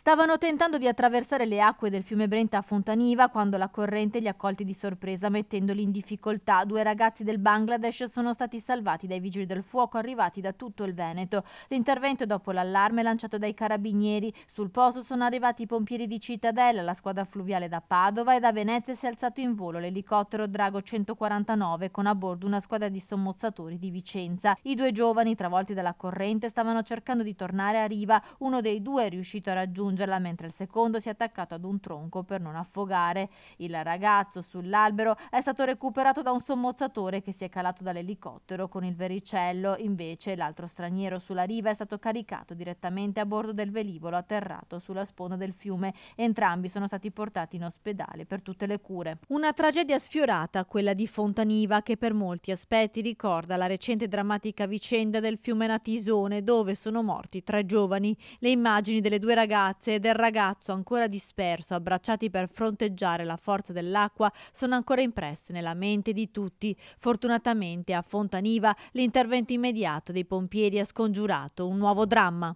Stavano tentando di attraversare le acque del fiume Brenta a Fontaniva quando la corrente li ha colti di sorpresa mettendoli in difficoltà. Due ragazzi del Bangladesh sono stati salvati dai vigili del fuoco arrivati da tutto il Veneto. L'intervento dopo l'allarme lanciato dai carabinieri. Sul posto sono arrivati i pompieri di Cittadella, la squadra fluviale da Padova e da Venezia si è alzato in volo l'elicottero Drago 149 con a bordo una squadra di sommozzatori di Vicenza. I due giovani travolti dalla corrente stavano cercando di tornare a riva. Uno dei due è riuscito a raggiungere raggiungerla, mentre il secondo si è attaccato ad un tronco per non affogare. Il ragazzo sull'albero è stato recuperato da un sommozzatore che si è calato dall'elicottero con il vericello, invece l'altro straniero sulla riva è stato caricato direttamente a bordo del velivolo atterrato sulla sponda del fiume. Entrambi sono stati portati in ospedale per tutte le cure. Una tragedia sfiorata, quella di Fontaniva, che per molti aspetti ricorda la recente drammatica vicenda del fiume Natisone, dove sono morti tre giovani. Le immagini delle due ragazze ragazze e del ragazzo ancora disperso, abbracciati per fronteggiare la forza dell'acqua, sono ancora impresse nella mente di tutti. Fortunatamente a Fontaniva l'intervento immediato dei pompieri ha scongiurato un nuovo dramma.